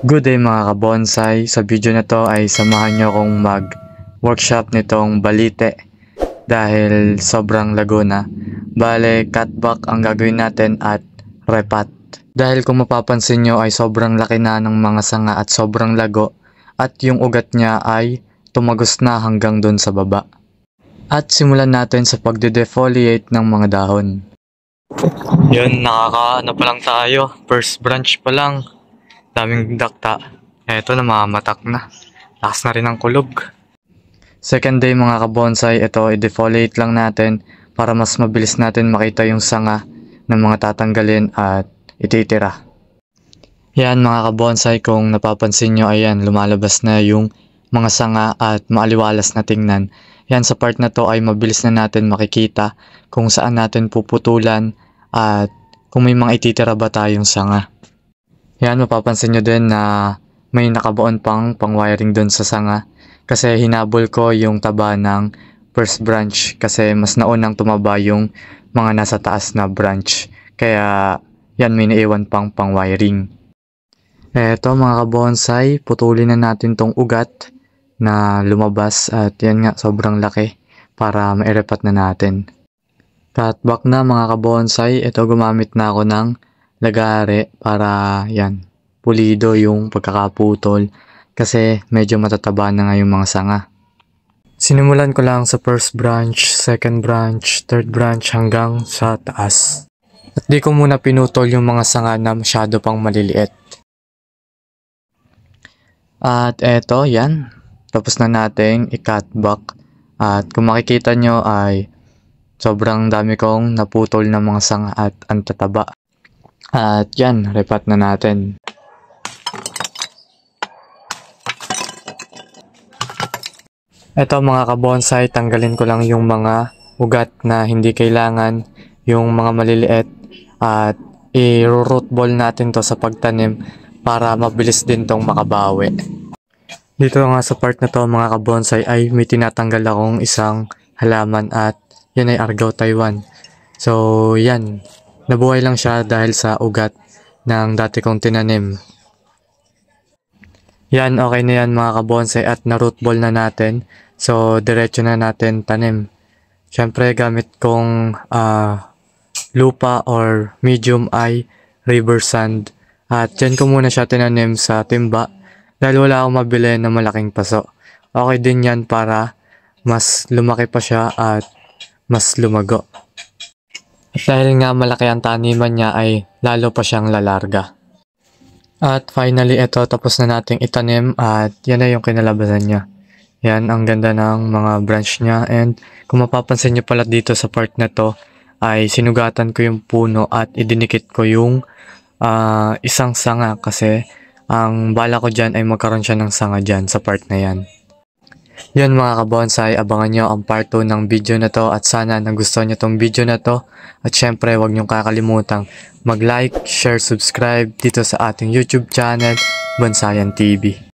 Good day mga kabonsai, sa video na to ay samahan nyo akong mag workshop nitong balite dahil sobrang lago na. Bale, cutback ang gagawin natin at repat. Dahil kung mapapansin nyo ay sobrang laki na ng mga sanga at sobrang lago at yung ugat niya ay tumagos na hanggang dun sa baba. At simulan natin sa pagde-defoliate ng mga dahon. Yun, nakakaano pa lang tayo, first branch pa lang. Daming dakta. na mamatak na. Lakas na rin ang kulog. Second day mga kabonsai, ito i-defoliate lang natin para mas mabilis natin makita yung sanga ng mga tatanggalin at ititira. Yan mga kabonsai, kung napapansin nyo, ayan, lumalabas na yung mga sanga at maaliwalas na tingnan. Yan sa part na to ay mabilis na natin makikita kung saan natin puputulan at kung may mga ititira ba tayong sanga. Yan, mapapansin nyo din na may nakabuon pang pang-wiring dun sa sanga kasi hinabol ko yung taba ng first branch kasi mas naunang tumaba yung mga nasa taas na branch. Kaya yan may naiwan pang pang-wiring. Eto mga kabonsai, putulin na natin tong ugat na lumabas at yan nga sobrang laki para mairepat na natin. Cutback na mga kabonsai, ito gumamit na ako ng lagare para yan, pulido yung pagkakaputol kasi medyo matataba na nga yung mga sanga. Sinimulan ko lang sa first branch, second branch, third branch hanggang sa taas. At di ko muna pinutol yung mga sanga na masyado pang maliliit. At eto, yan. Tapos na nating i-cut back. At kung makikita nyo ay sobrang dami kong naputol na mga sanga at ang tataba. At yan, repat na natin. Ito mga kabonsai, tanggalin ko lang yung mga ugat na hindi kailangan, yung mga maliliit at i-root ball natin to sa pagtanim para mabilis din tong makabawi. Dito nga sa part na to mga kabonsai ay may tinatanggal akong isang halaman at yan ay Argao Taiwan. So yan, Nabuhay lang siya dahil sa ugat ng dati kong tinanim. Yan, okay na yan mga kabonsai at na-root ball na natin. So, diretso na natin tanim. Siyempre, gamit kong uh, lupa or medium eye river sand. At dyan ko muna siya tinanim sa timba dahil wala akong mabili na malaking paso. Okay din yan para mas lumaki pa siya at mas lumago. At dahil nga malaki ang taniman niya ay lalo pa siyang lalarga. At finally ito tapos na nating itanim at yan na yung kinalabasan niya. Yan ang ganda ng mga branch niya and kung mapapansin niyo pala dito sa part na to ay sinugatan ko yung puno at idinikit ko yung uh, isang sanga kasi ang bala ko dyan ay magkaroon siya ng sanga dyan sa part na yan. Yun mga kabonsai, abangan nyo ang part 2 ng video na to at sana nagustuhan nyo tong video na to. At syempre, huwag nyong kakalimutang mag-like, share, subscribe dito sa ating YouTube channel, Bonsaiyan TV.